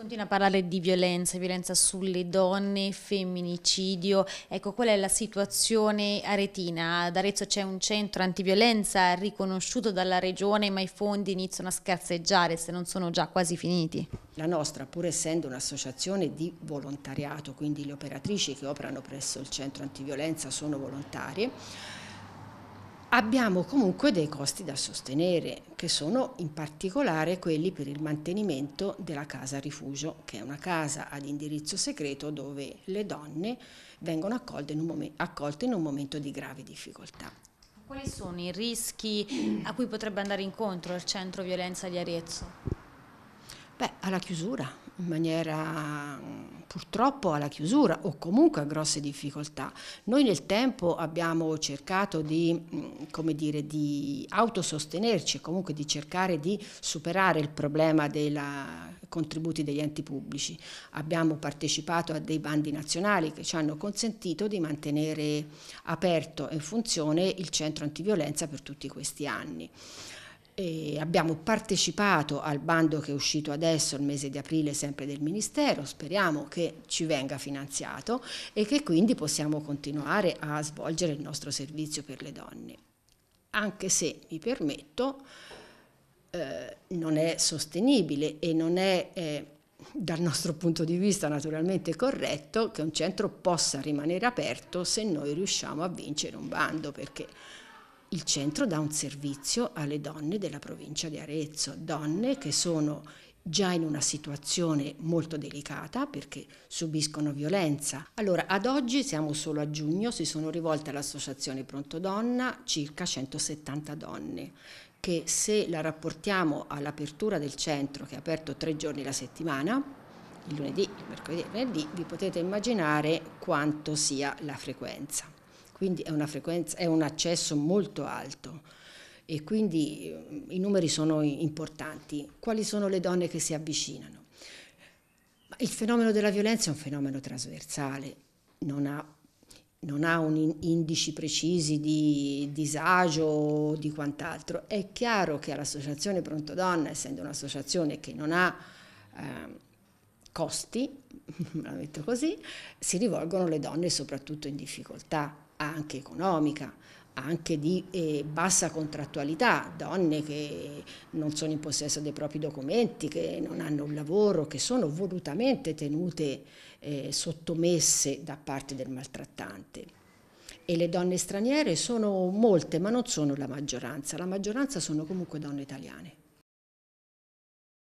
Continua a parlare di violenza, violenza sulle donne, femminicidio, ecco qual è la situazione aretina? Ad Arezzo c'è un centro antiviolenza riconosciuto dalla regione ma i fondi iniziano a scarseggiare se non sono già quasi finiti. La nostra pur essendo un'associazione di volontariato, quindi le operatrici che operano presso il centro antiviolenza sono volontarie, abbiamo comunque dei costi da sostenere, che sono in particolare quelli per il mantenimento della casa rifugio, che è una casa ad indirizzo segreto dove le donne vengono accolte in un, mom accolte in un momento di grave difficoltà. Quali sono i rischi a cui potrebbe andare incontro il centro violenza di Arezzo? Beh, alla chiusura, in maniera purtroppo alla chiusura o comunque a grosse difficoltà. Noi nel tempo abbiamo cercato di, come dire, di autosostenerci, comunque di cercare di superare il problema dei contributi degli enti pubblici. Abbiamo partecipato a dei bandi nazionali che ci hanno consentito di mantenere aperto e in funzione il centro antiviolenza per tutti questi anni. E abbiamo partecipato al bando che è uscito adesso, il mese di aprile, sempre del Ministero, speriamo che ci venga finanziato e che quindi possiamo continuare a svolgere il nostro servizio per le donne. Anche se, mi permetto, eh, non è sostenibile e non è... Eh, dal nostro punto di vista naturalmente corretto che un centro possa rimanere aperto se noi riusciamo a vincere un bando perché il centro dà un servizio alle donne della provincia di Arezzo, donne che sono già in una situazione molto delicata perché subiscono violenza. Allora, ad oggi siamo solo a giugno, si sono rivolte all'Associazione Pronto Donna circa 170 donne che se la rapportiamo all'apertura del centro che è aperto tre giorni la settimana, il lunedì, il mercoledì e il venerdì, vi potete immaginare quanto sia la frequenza quindi è, è un accesso molto alto e quindi mm, i numeri sono importanti. Quali sono le donne che si avvicinano? Il fenomeno della violenza è un fenomeno trasversale, non ha, non ha un indici precisi di disagio o di quant'altro. È chiaro che all'associazione Pronto Donna, essendo un'associazione che non ha eh, costi, la metto così, si rivolgono le donne soprattutto in difficoltà anche economica, anche di eh, bassa contrattualità, donne che non sono in possesso dei propri documenti, che non hanno un lavoro, che sono volutamente tenute eh, sottomesse da parte del maltrattante. E le donne straniere sono molte, ma non sono la maggioranza, la maggioranza sono comunque donne italiane.